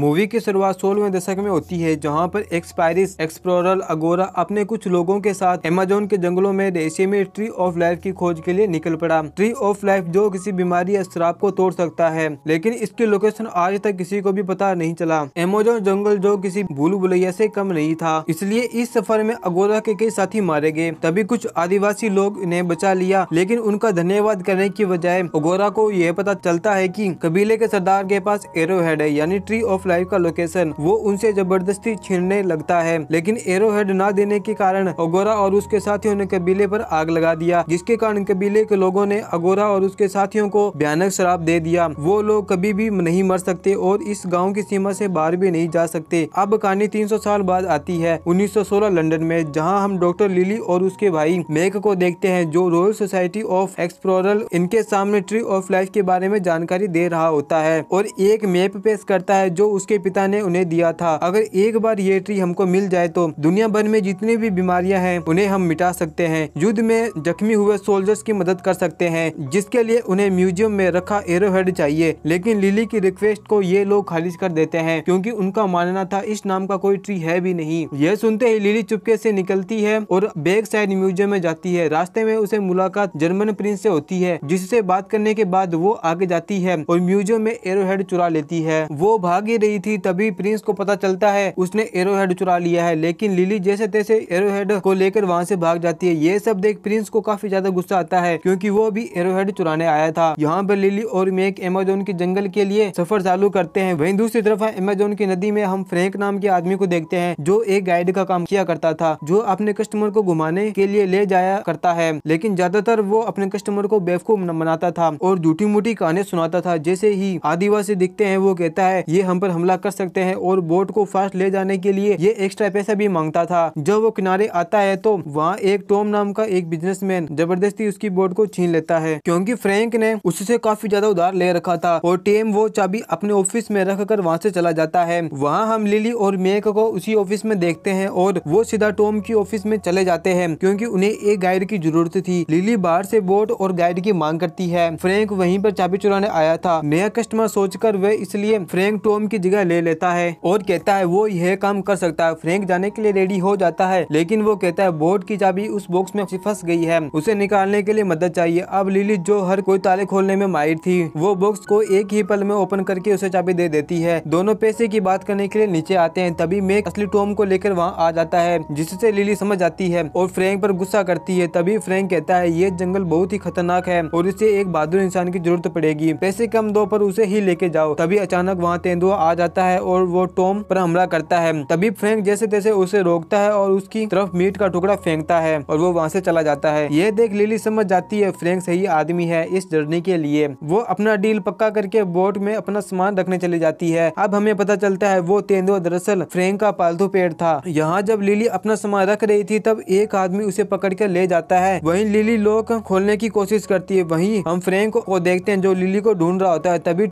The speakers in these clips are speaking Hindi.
मूवी की शुरुआत सोलहवें दशक में होती है जहां पर एक्सपायरिस एक्सप्लोरर अगोरा अपने कुछ लोगों के साथ एमेजोन के जंगलों में रेशे में ट्री ऑफ लाइफ की खोज के लिए निकल पड़ा ट्री ऑफ लाइफ जो किसी बीमारी या श्राप को तोड़ सकता है लेकिन इसकी लोकेशन आज तक किसी को भी पता नहीं चला एमेजोन जंगल जो किसी भूल भुलैया से कम नहीं था इसलिए इस सफर में अगोरा के कई साथी मारे गए तभी कुछ आदिवासी लोग इन्हें बचा लिया लेकिन उनका धन्यवाद करने की बजाय अगोरा को यह पता चलता है की कबीले के सरदार के पास एरो है यानी ट्री ऑफ ऑफ लाइफ का लोकेशन वो उनसे जबरदस्ती छीनने लगता है लेकिन एरो हेड न देने के कारण अगोरा और उसके साथियों ने कबीले पर आग लगा दिया जिसके कारण कबीले के लोगों ने अगोरा और उसके साथियों को भयानक शराब दे दिया वो लोग कभी भी नहीं मर सकते और इस गाँव की सीमा ऐसी बाहर भी नहीं जा सकते अब कहानी तीन साल बाद आती है उन्नीस लंदन में जहाँ हम डॉक्टर लिली और उसके भाई मेक को देखते हैं जो रॉयल सोसाइटी ऑफ एक्सप्लोरल इनके सामने ट्री ऑफ लाइफ के बारे में जानकारी दे रहा होता है और एक मैप पेश करता है जो जो उसके पिता ने उन्हें दिया था अगर एक बार ये ट्री हमको मिल जाए तो दुनिया भर में जितनी भी बीमारियां हैं उन्हें हम मिटा सकते हैं युद्ध में जख्मी हुए सोल्जर्स की मदद कर सकते हैं जिसके लिए उन्हें म्यूजियम में रखा एरोहेड चाहिए लेकिन लिली की रिक्वेस्ट को ये लोग खारिज कर देते हैं क्योंकि उनका मानना था इस नाम का कोई ट्री है भी नहीं यह सुनते ही लिली चुपके से निकलती है और बेग साइड म्यूजियम में जाती है रास्ते में उसे मुलाकात जर्मन प्रिंस से होती है जिससे बात करने के बाद वो आगे जाती है और म्यूजियम में एरोहेड चुरा लेती है वो भाग भागी रही थी तभी प्रिंस को पता चलता है उसने एरो चुरा लिया है लेकिन लिली जैसे तैसे एरो को लेकर वहाँ से भाग जाती है ये सब देख प्रिंस को काफी ज्यादा गुस्सा आता है क्योंकि वो भी एरो चुराने आया था यहाँ पर लिली और मेक एमेजोन के जंगल के लिए सफर चालू करते हैं वहीं दूसरी तरफ एमेजोन की नदी में हम फ्रेंक नाम के आदमी को देखते हैं जो एक गाइड का काम किया करता था जो अपने कस्टमर को घुमाने के लिए ले जाया करता है लेकिन ज्यादातर वो अपने कस्टमर को बेवकूफ बनाता था और झूठी मूठी कहानी सुनाता था जैसे ही आदिवासी दिखते हैं वो कहता है ये हम पर हमला कर सकते हैं और बोट को फास्ट ले जाने के लिए ये एक्स्ट्रा पैसा भी मांगता था जब वो किनारे आता है तो वहाँ एक टॉम नाम का एक बिजनेसमैन जबरदस्ती उसकी बोट को छीन लेता है क्योंकि फ्रैंक ने उससे काफी ज्यादा उधार ले रखा था और टेम वो चाबी अपने ऑफिस में रख कर वहाँ ऐसी चला जाता है वहाँ हम लिली और मेक को उसी ऑफिस में देखते हैं और वो सीधा टोम की ऑफिस में चले जाते हैं क्योंकि उन्हें एक गाइड की जरूरत थी लिली बाहर से बोट और गाइड की मांग करती है फ्रैंक वहीं पर चाबी चुराने आया था नया कस्टमर सोचकर वह इसलिए फ्रैंक टोम की जगह ले लेता है और कहता है वो यह काम कर सकता है फ्रेंक जाने के लिए रेडी हो जाता है लेकिन वो कहता है बोर्ड की चाबी उस बॉक्स में फंस गई है उसे निकालने के लिए मदद चाहिए अब लिली जो हर कोई ताले खोलने में माहिर थी वो बॉक्स को एक ही पल में ओपन करके उसे चाबी दे देती है दोनों पैसे की बात करने के लिए नीचे आते हैं तभी मेक असली टॉम को लेकर वहाँ आ जाता है जिससे लिली समझ आती है और फ्रेंक पर गुस्सा करती है तभी फ्रेंक कहता है ये जंगल बहुत ही खतरनाक है और इसे एक बहादुर इंसान की जरूरत पड़ेगी पैसे कम दो पर उसे ही लेके जाओ तभी अचानक वहाँ तेंदुआ आ जाता है और वो टॉम पर हमला करता है तभी फ्रैंक जैसे तैसे उसे रोकता है और उसकी तरफ मीट का टुकड़ा फेंकता है और वो वहाँ से चला जाता है ये देख लिली समझ जाती है फ्रेंक सही आदमी है इस जर्नी के लिए वो अपना डील पक्का करके बोट में अपना सामान रखने चली जाती है अब हमें पता चलता है वो तेंदुआ दरअसल फ्रेंक का पालतू पेड़ था यहाँ जब लिली अपना सामान रख रही थी तब एक आदमी उसे पकड़ कर ले जाता है वहीं लिली लोग खोलने की कोशिश करती है वहीं हम फ्रेंक को देखते हैं जो लिली को ढूंढ रहा होता है तभी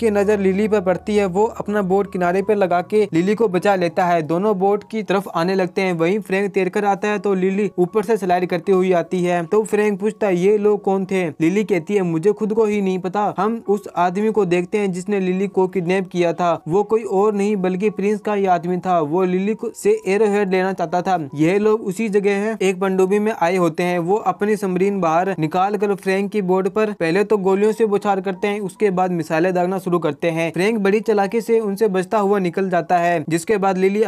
की नज़र लिली पर पड़ती है वो अपना बोट किनारे पर लगा के लिली को बचा लेता है दोनों बोट की तरफ आने लगते हैं वहीं फ्रैंक तैरकर आता है तो लिली ऊपर से स्लाइड करती हुई आती है तो फ्रैंक पूछता है ये लोग कौन थे लिली कहती है मुझे खुद को ही नहीं पता हम उस आदमी को देखते हैं जिसने लिली को किडनेप किया था वो कोई और नहीं बल्कि प्रिंस का ही आदमी था वो लिली से एरो लेना चाहता था यह लोग उसी जगह है एक पंडुबी में आए होते हैं वो अपनी समरीन बाहर निकाल कर फ्रैंक की बोर्ड पर पहले तो गोलियों से बुछार करते हैं उसके बाद मिसाइलें दागना शुरू करते हैं फ्रेंक बड़ी चलाकी से उनसे बचता हुआ निकल जाता है जिसके बाद लिली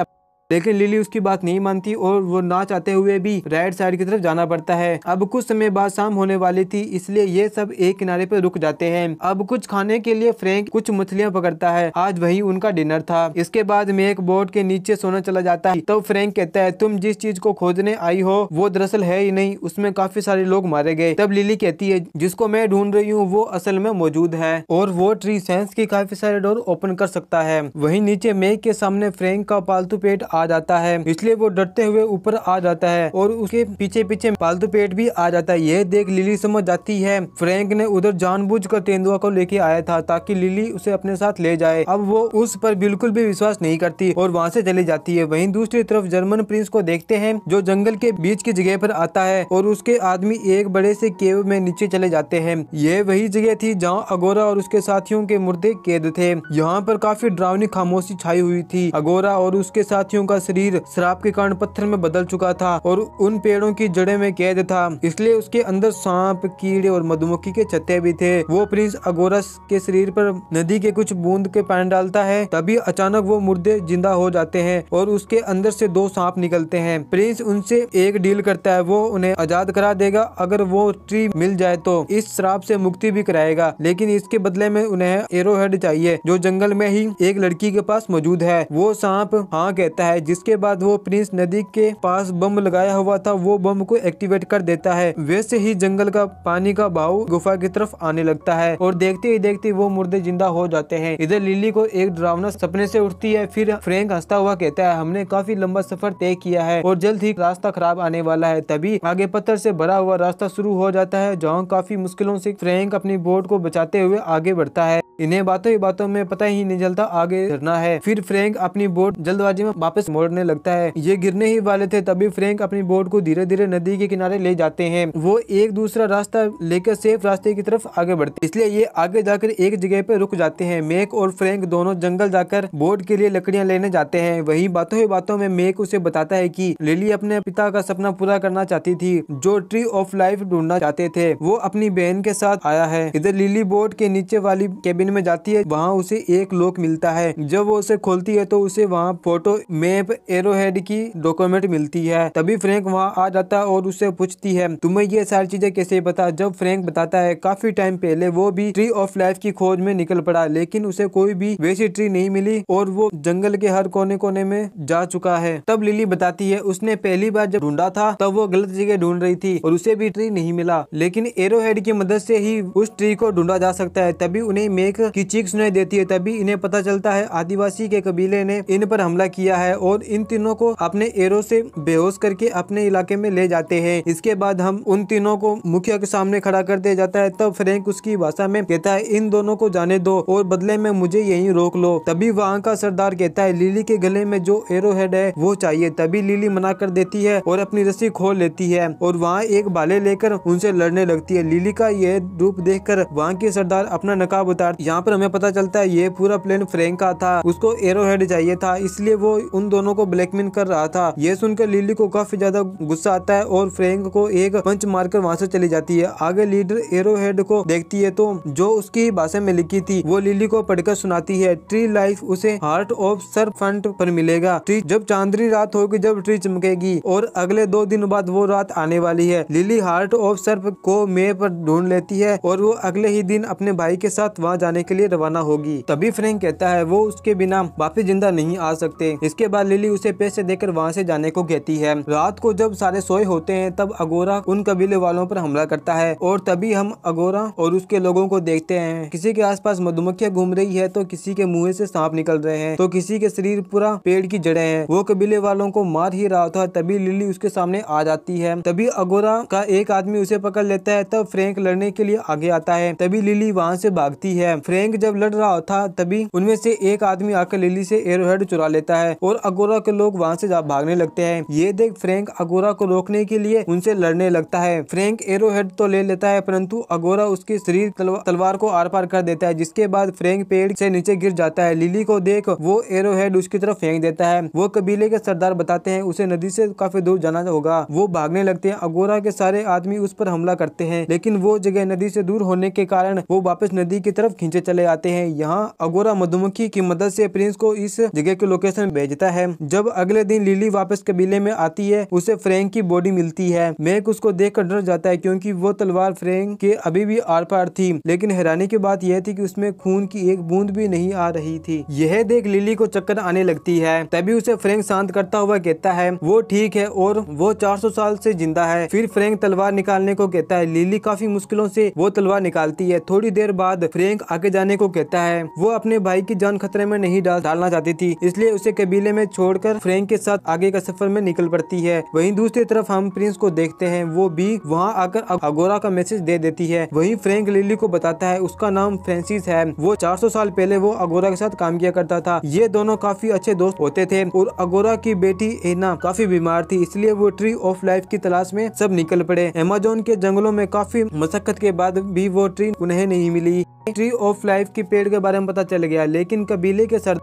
लेकिन लिली उसकी बात नहीं मानती और वो ना चाहते हुए भी राइट साइड की तरफ जाना पड़ता है अब कुछ समय बाद शाम होने वाली थी इसलिए ये सब एक किनारे पर रुक जाते हैं अब कुछ खाने के लिए फ्रेंक कुछ मछलियाँ पकड़ता है आज वही उनका डिनर था इसके बाद एक बोर्ड के नीचे सोना चला जाता है तब तो फ्रेंक कहता है तुम जिस चीज को खोजने आई हो वो दरअसल है ही नहीं उसमें काफी सारे लोग मारे गए तब लिली कहती है जिसको मैं ढूंढ रही हूँ वो असल में मौजूद है और वो ट्री सेंस की काफी सारे डोर ओपन कर सकता है वही नीचे मेघ के सामने फ्रेंक का पालतू पेट आ जाता है इसलिए वो डरते हुए ऊपर आ जाता है और उसके पीछे पीछे पालतू पेट भी आ जाता है यह देख लिली समझ जाती है फ्रेंक ने उधर जानबूझकर तेंदुआ को लेके आया था ताकि लिली उसे अपने साथ ले जाए अब वो उस पर बिल्कुल भी विश्वास नहीं करती और वहाँ से चली जाती है वहीं दूसरी तरफ जर्मन प्रिंस को देखते हैं जो जंगल के बीच की जगह पर आता है और उसके आदमी एक बड़े से केव में नीचे चले जाते हैं ये वही जगह थी जहाँ अगोरा और उसके साथियों के मुर्दे कैद थे यहाँ पर काफी डरावनी खामोशी छाई हुई थी अगोरा और उसके साथियों का शरीर शराब के कारण पत्थर में बदल चुका था और उन पेड़ों की जड़े में कैद था इसलिए उसके अंदर सांप कीड़े और मधुमक्खी के छत्ते भी थे वो प्रिंस अगोरस के शरीर पर नदी के कुछ बूंद के पानी डालता है तभी अचानक वो मुर्दे जिंदा हो जाते हैं और उसके अंदर से दो सांप निकलते हैं प्रिंस उनसे एक डील करता है वो उन्हें आजाद करा देगा अगर वो ट्री मिल जाए तो इस शराब से मुक्ति भी कराएगा लेकिन इसके बदले में उन्हें एरोहेड चाहिए जो जंगल में ही एक लड़की के पास मौजूद है वो सांप हाँ कहता है है जिसके बाद वो प्रिंस नदी के पास बम लगाया हुआ था वो बम को एक्टिवेट कर देता है वैसे ही जंगल का पानी का बाव गुफा की तरफ आने लगता है और देखते ही देखते वो मुर्दे जिंदा हो जाते हैं इधर लिली को एक ड्रावना सपने से उठती है फिर फ्रेंक हंसता हुआ कहता है हमने काफी लंबा सफर तय किया है और जल्द ही रास्ता खराब आने वाला है तभी आगे पत्थर से भरा हुआ रास्ता शुरू हो जाता है जहाँ काफी मुश्किलों से फ्रेंक अपनी बोट को बचाते हुए आगे बढ़ता है इन्हें बातों ही बातों में पता ही नहीं चलता आगे गिरना है फिर फ्रैंक अपनी बोट जल्दबाजी में वापस मोड़ने लगता है ये गिरने ही वाले थे तभी फ्रैंक अपनी बोट को धीरे धीरे नदी के किनारे ले जाते हैं वो एक दूसरा रास्ता लेकर सेफ रास्ते की तरफ आगे बढ़ते इसलिए ये आगे जाकर एक जगह पे रुक जाते हैं मेक और फ्रेंक दोनों जंगल जाकर बोट के लिए लकड़ियाँ लेने जाते हैं वही बातों ही बातों में मेक उसे बताता है की लिली अपने पिता का सपना पूरा करना चाहती थी जो ट्री ऑफ लाइफ ढूंढना चाहते थे वो अपनी बहन के साथ आया है इधर लिली बोट के नीचे वाली केबिन जमीन में जाती है वहाँ उसे एक लोक मिलता है जब वो उसे खोलती है तो उसे वहाँ फोटो मैप एरोहेड की डॉक्यूमेंट मिलती है तभी फ्रेंक वहाँ आ जाता है और उसे पूछती है तुम्हें ये सारी चीजें कैसे पता जब फ्रेंक बताता है काफी टाइम पहले वो भी ट्री ऑफ लाइफ की खोज में निकल पड़ा लेकिन उसे कोई भी वैसी ट्री नहीं मिली और वो जंगल के हर कोने कोने में जा चुका है तब लिली बताती है उसने पहली बार जब ढूंढा था तब वो गलत जगह ढूंढ रही थी और उसे भी ट्री नहीं मिला लेकिन एरोहेड की मदद से ही उस ट्री को ढूंढा जा सकता है तभी उन्हें मेक की चीख सुनाई देती है तभी इन्हें पता चलता है आदिवासी के कबीले ने इन पर हमला किया है और इन तीनों को अपने एरो से बेहोश करके अपने इलाके में ले जाते हैं इसके बाद हम उन तीनों को मुखिया के सामने खड़ा कर दिया जाता है तब फ्रेंक उसकी भाषा में कहता है इन दोनों को जाने दो और बदले में मुझे यही रोक लो तभी वहाँ का सरदार कहता है लिली के गले में जो एरो हेड है वो चाहिए तभी लिली मना कर देती है और अपनी रस्सी खोल लेती है और वहाँ एक बाले लेकर उनसे लड़ने लगती है लिली का यह रूप देखकर वहाँ के सरदार अपना नकाब उतार यहाँ पर हमें पता चलता है ये पूरा प्लेन फ्रेंक का था उसको एरो हेड चाहिए था इसलिए वो उन दोनों को ब्लैकमेल कर रहा था ये सुनकर लिली को काफी ज्यादा गुस्सा आता है और फ्रेंक को एक पंच मारकर वहाँ से चली जाती है आगे लीडर एरो हेड को देखती है तो जो उसकी भाषा में लिखी थी वो लिली को पढ़कर सुनाती है ट्री लाइफ उसे हार्ट ऑफ सर फंट पर मिलेगा ट्री जब चांदनी रात होगी जब ट्री चमकेगी और अगले दो दिन बाद वो रात आने वाली है लिली हार्ट ऑफ सर्फ को मे पर ढूंढ लेती है और वो अगले ही दिन अपने भाई के साथ वहाँ जाने जाने के लिए रवाना होगी तभी फ्रेंक कहता है वो उसके बिना वापिस जिंदा नहीं आ सकते इसके बाद लिली उसे पैसे देकर वहाँ से जाने को कहती है रात को जब सारे सोए होते हैं तब अगोरा उन कबीले वालों पर हमला करता है और तभी हम अगोरा और उसके लोगों को देखते हैं किसी के आसपास मधुमक्खियां घूम रही है तो किसी के मुंह से सांप निकल रहे हैं तो किसी के शरीर पूरा पेड़ की जड़े हैं वो कबीले वालों को मार ही रहा था तभी लिली उसके सामने आ जाती है तभी अगोरा का एक आदमी उसे पकड़ लेता है तब फ्रेंक लड़ने के लिए आगे आता है तभी लिली वहाँ से भागती है फ्रेंक फ्रैंक जब लड़ रहा था तभी उनमें से एक आदमी आकर लिली से एरोहेड चुरा लेता है और अगोरा के लोग वहाँ से भागने लगते हैं ये देख फ्रैंक अगोरा को रोकने के लिए उनसे लड़ने लगता है फ्रैंक एरोहेड तो ले लेता है परंतु अगोरा उसके शरीर तलवार को आर पार कर देता है जिसके बाद फ्रैंक पेड़ से नीचे गिर जाता है लिली को देख वो एरोहेड उसकी तरफ फेंक देता है वो कबीले के सरदार बताते हैं उसे नदी से काफी दूर जाना होगा वो भागने लगते हैं अगोरा के सारे आदमी उस पर हमला करते हैं लेकिन वो जगह नदी से दूर होने के कारण वो वापस नदी की तरफ खींच नीचे चले आते हैं यहाँ अगोरा मधुमक्खी की मदद से प्रिंस को इस जगह के लोकेशन भेजता है जब अगले दिन लिली वापस कबीले में आती है उसे फ्रेंक की बॉडी मिलती है मैक उसको देख कर डर जाता है क्यूँकी वो तलवार फ्रेंक के अभी भी आर पार थी लेकिन हैरानी की बात यह थी की उसमें खून की एक बूंद भी नहीं आ रही थी यह देख लिली को चक्कर आने लगती है तभी उसे फ्रेंक शांत करता हुआ कहता है वो ठीक है और वो 400 साल से जिंदा है फिर फ्रेंक तलवार निकालने को कहता है लिली काफी मुश्किलों से वो तलवार निकालती है थोड़ी देर बाद फ्रेंक आगे जाने को कहता है वो अपने भाई की जान खतरे में नहीं डाल डालना चाहती थी इसलिए उसे कबीले में छोड़कर फ्रेंक के साथ आगे का सफर में निकल पड़ती है वहीं दूसरी तरफ हम प्रिंस को देखते हैं वो भी वहाँ आकर अगोरा का मैसेज दे देती है वहीं फ्रेंक लिली को बताता है उसका नाम फ्रेंसिस है वो सौ साल पहले वो अगोरा के साथ काम किया करता था ये दोनों काफी अच्छे दोस्त होते थे और अगोरा की बेटी एना काफी बीमार थी इसलिए वो ट्री ऑफ लाइफ की तलाश में सब निकल पड़े अमेजोन के जंगलों में काफी मशक्कत के बाद भी वो ट्री उन्हें नहीं मिली ट्री ऑफ ऑफ लाइफ के पेड़ के बारे में पता चल गया लेकिन कबीले के सर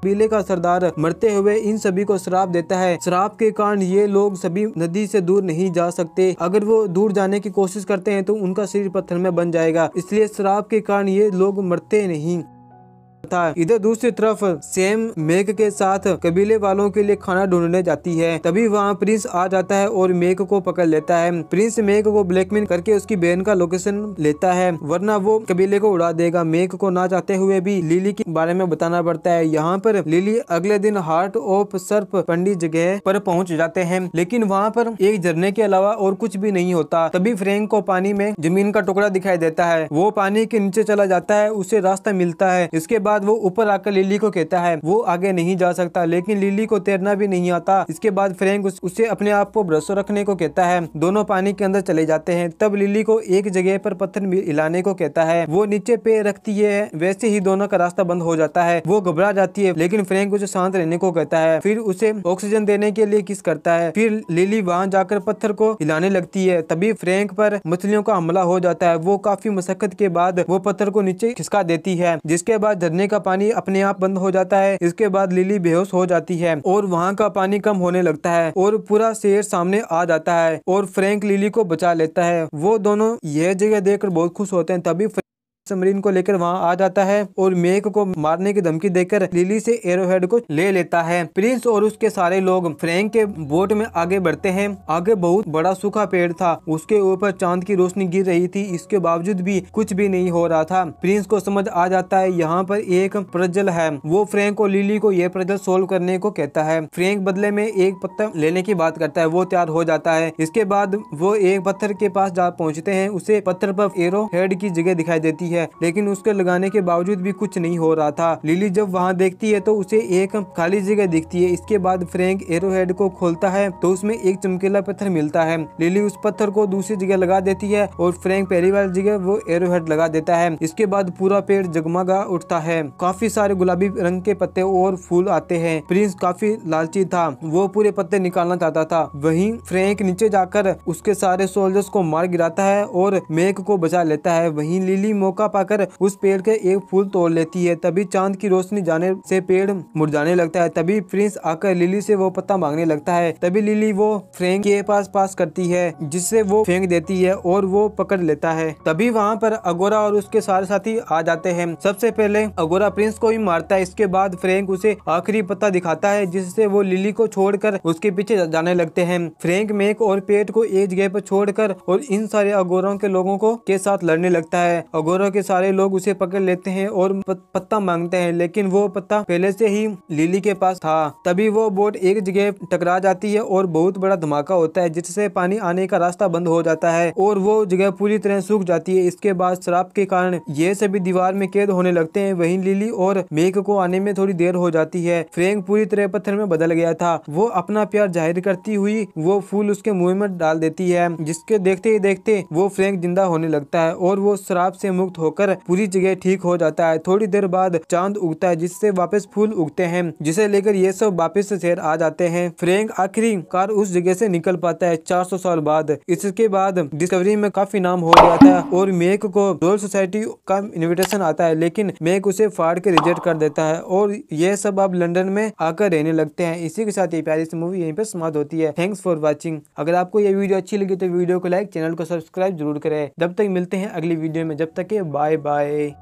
कबीले का सरदार मरते हुए इन सभी को श्राप देता है श्राप के कारण ये लोग सभी नदी से दूर नहीं जा सकते अगर वो दूर जाने की कोशिश करते हैं तो उनका शरीर पत्थर में बन जाएगा इसलिए श्राप के कारण ये लोग मरते नहीं था इधर दूसरी तरफ सेम मेघ के साथ कबीले वालों के लिए खाना ढूंढने जाती है तभी वहाँ प्रिंस आ जाता है और मेघ को पकड़ लेता है प्रिंस मेघ को ब्लैकमेल करके उसकी बहन का लोकेशन लेता है वरना वो कबीले को उड़ा देगा मेघ को ना जाते हुए भी लिली के बारे में बताना पड़ता है यहाँ पर लिली अगले दिन हार्ट ऑफ सर्फ पंडित जगह पर पहुँच जाते हैं लेकिन वहाँ पर एक झरने के अलावा और कुछ भी नहीं होता तभी फ्रेंक को पानी में जमीन का टुकड़ा दिखाई देता है वो पानी के नीचे चला जाता है उसे रास्ता मिलता है इसके बाद वो ऊपर आकर लिली को कहता है वो आगे नहीं जा सकता लेकिन लिली को तैरना भी नहीं आता इसके बाद फ्रेंक उस, उसे अपने आप को ब्रशो रखने को कहता है दोनों पानी के अंदर चले जाते हैं तब लिली को एक जगह पर पत्थर हिलाने को कहता है वो नीचे पे रखती है वैसे ही दोनों का रास्ता बंद हो जाता है वो घबरा जाती है लेकिन फ्रेंक उसे शांत रहने को कहता है फिर उसे ऑक्सीजन देने के लिए किस करता है फिर लिली वहाँ जाकर पत्थर को हिलाने लगती है तभी फ्रेंक पर मछलियों का हमला हो जाता है वो काफी मशक्कत के बाद वो पत्थर को नीचे खिसका देती है जिसके बाद झरने का पानी अपने आप बंद हो जाता है इसके बाद लिली बेहोश हो जाती है और वहाँ का पानी कम होने लगता है और पूरा शेर सामने आ जाता है और फ्रैंक लिली को बचा लेता है वो दोनों यह जगह देखकर बहुत खुश होते हैं तभी सबमरीन को लेकर वहां आ जाता है और मेक को मारने की धमकी देकर लिली से एरोहेड को ले लेता है प्रिंस और उसके सारे लोग फ्रैंक के बोट में आगे बढ़ते हैं आगे बहुत बड़ा सूखा पेड़ था उसके ऊपर चांद की रोशनी गिर रही थी इसके बावजूद भी कुछ भी नहीं हो रहा था प्रिंस को समझ आ जाता है यहाँ पर एक प्रजल है वो फ्रेंक और लिली को यह प्रजल सोल्व करने को कहता है फ्रेंक बदले में एक पत्थर लेने की बात करता है वो तैयार हो जाता है इसके बाद वो एक पत्थर के पास जा पहुँचते हैं उसे पत्थर पर एरो की जगह दिखाई देती है है लेकिन उसके लगाने के बावजूद भी कुछ नहीं हो रहा था लिली जब वहाँ देखती है तो उसे एक खाली जगह दिखती है इसके बाद फ्रेंक एरो को खोलता है तो उसमें एक चमकीला पत्थर मिलता है लिली उस पत्थर को दूसरी जगह लगा देती है और फ्रेंक पहली बार जगह वो एरो लगा देता है इसके बाद पूरा पेड़ जगमगा उठता है काफी सारे गुलाबी रंग के पत्ते और फूल आते हैं प्रिंस काफी लालची था वो पूरे पत्ते निकालना चाहता था वहीं फ्रैंक नीचे जाकर उसके सारे सोल्जर्स को मार गिराता है और मेक को बचा लेता है वहीं लिली मौका मौका पाकर उस पेड़ के एक फूल तोड़ लेती है तभी चांद की रोशनी जाने से पेड़ मुरझाने लगता है तभी प्रिंस आकर लिली से वो पत्ता मांगने लगता है तभी लिली वो फ्रेंक के पास पास करती है जिससे वो फेंक देती है और वो पकड़ लेता है तभी वहाँ पर अगोरा और उसके सारे साथी आ जाते हैं सबसे पहले अगोरा प्रिंस को ही मारता है इसके बाद फ्रेंक उसे आखिरी पत्ता दिखाता है जिससे वो लिली को छोड़कर उसके पीछे जाने लगते हैं फ्रेंक मेक और पेट को जगह गैप छोड़कर और इन सारे अगोरों के लोगों को के साथ लड़ने लगता है अगोरों के सारे लोग उसे पकड़ लेते हैं और पत्ता मांगते हैं लेकिन वो पत्ता पहले से ही लिली के पास था तभी वो बोट एक जगह टकरा जाती है और बहुत बड़ा धमाका होता है जिससे पानी आने का रास्ता बंद हो जाता है और वो जगह पूरी तरह सूख जाती है इसके बाद शराब के कारण ये सभी दीवार में कैद होने लगते है वही लिली और मेघ को आने में थोड़ी देर हो जाती है फ्रेंक पूरी तरह पत्थर में बदल गया था वो अपना प्यार जाहिर करती हुई वो फूल उसके मुंह में डाल देती है जिसके देखते ही देखते वो फ्रेंक जिंदा होने लगता है और वो शराब से मुक्त हो होकर पूरी जगह ठीक हो जाता है थोड़ी देर बाद चांद उगता है जिससे वापस फूल उगते हैं जिसे लेकर ये सब वापस शहर आ जाते हैं फ्रेंक आखिरी कार उस जगह से निकल पाता है 400 साल बाद इसके बाद डिस्कवरी में काफी नाम हो गया था और मेक को रोयल सोसाइटी का इन्विटेशन आता है लेकिन मेक उसे फाड़ के रिजेक्ट कर देता है और यह सब अब लंदन में आकर रहने लगते हैं इसी के साथ ये प्यारी सी मूवी यहीं पर समाप्त होती है थैंक्स फॉर वॉचिंग अगर आपको ये वीडियो अच्छी लगी तो वीडियो को लाइक चैनल को सब्सक्राइब जरूर करें जब तक मिलते हैं अगली वीडियो में जब तक के Goodbye bye.